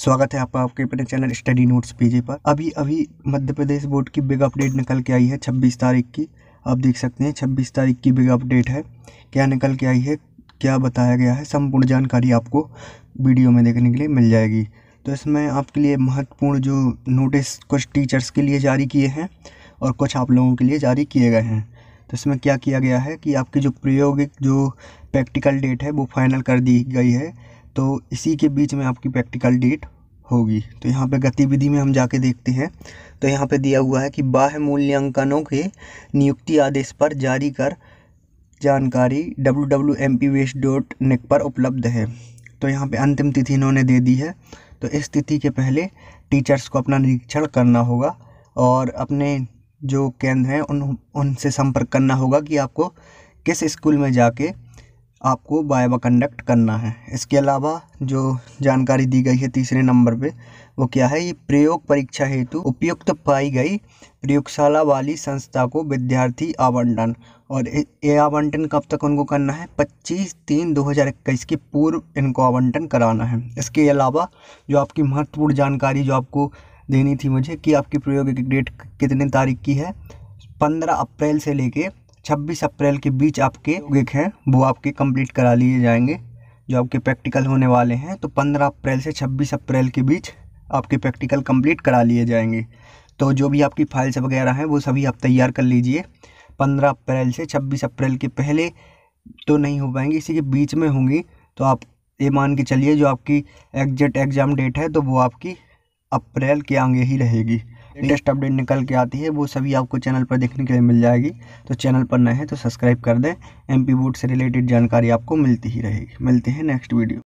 स्वागत है आपका आपके अपने चैनल स्टडी नोट्स पेजे पर अभी अभी मध्य प्रदेश बोर्ड की बिग अपडेट निकल के आई है छब्बीस तारीख की आप देख सकते हैं छब्बीस तारीख की बिग अपडेट है क्या निकल के आई है क्या बताया गया है संपूर्ण जानकारी आपको वीडियो में देखने के लिए मिल जाएगी तो इसमें आपके लिए महत्वपूर्ण जो नोटिस कुछ टीचर्स के लिए जारी किए हैं और कुछ आप लोगों के लिए जारी किए गए हैं तो इसमें क्या किया गया है कि आपकी जो प्रायोगिक जो प्रैक्टिकल डेट है वो फाइनल कर दी गई है तो इसी के बीच में आपकी प्रैक्टिकल डेट होगी तो यहाँ पे गतिविधि में हम जाके देखते हैं तो यहाँ पे दिया हुआ है कि बाह्य मूल्यांकनों के नियुक्ति आदेश पर जारी कर जानकारी W W M P west dot net पर उपलब्ध है तो यहाँ पे अंतिम तिथि इन्होंने दे दी है तो इस तिथि के पहले टीचर्स को अपना निरीक्षण करना होगा और अपने जो केंद्र हैं उन उनसे संपर्क करना होगा कि आपको किस स्कूल में जाके आपको बायवा कंडक्ट करना है इसके अलावा जो जानकारी दी गई है तीसरे नंबर पे वो क्या है ये प्रयोग परीक्षा हेतु उपयुक्त पाई गई प्रयोगशाला वाली संस्था को विद्यार्थी आवंटन और ये आवंटन कब तक उनको करना है 25 तीन 2021 के पूर्व इनको आवंटन कराना है इसके अलावा जो आपकी महत्वपूर्ण जानकारी जो आपको देनी थी मुझे कि आपकी प्रयोग की डेट कितने तारीख की है पंद्रह अप्रैल से लेके 26 अप्रैल के बीच आपके यौगिक हैं वो आपके कंप्लीट करा लिए जाएंगे जो आपके प्रैक्टिकल होने वाले हैं तो 15 अप्रैल से 26 अप्रैल के बीच आपके प्रैक्टिकल कंप्लीट करा लिए जाएंगे तो जो भी आपकी फाइल्स वगैरह हैं वो सभी आप तैयार कर लीजिए 15 अप्रैल से 26 अप्रैल के पहले तो नहीं हो पाएंगे इसी के बीच में होंगी तो आप ये मान के चलिए जो आपकी एग्जैक्ट एग्ज़ाम डेट है तो वो आपकी अप्रैल के आगे ही रहेगी लेटेस्ट अपडेट निकल के आती है वो सभी आपको चैनल पर देखने के लिए मिल जाएगी तो चैनल पर नए हैं तो सब्सक्राइब कर दें एमपी वोट से रिलेटेड जानकारी आपको मिलती ही रहेगी मिलते हैं नेक्स्ट वीडियो